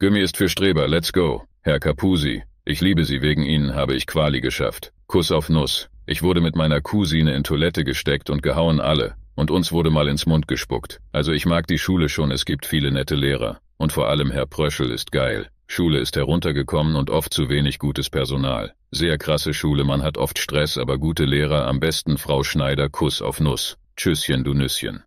Gummi ist für Streber, let's go. Herr Capusi, ich liebe Sie, wegen Ihnen habe ich Quali geschafft. Kuss auf Nuss. Ich wurde mit meiner Cousine in Toilette gesteckt und gehauen alle. Und uns wurde mal ins Mund gespuckt. Also ich mag die Schule schon, es gibt viele nette Lehrer. Und vor allem Herr Pröschel ist geil. Schule ist heruntergekommen und oft zu wenig gutes Personal. Sehr krasse Schule, man hat oft Stress, aber gute Lehrer, am besten Frau Schneider, Kuss auf Nuss. Tschüsschen, du Nüsschen.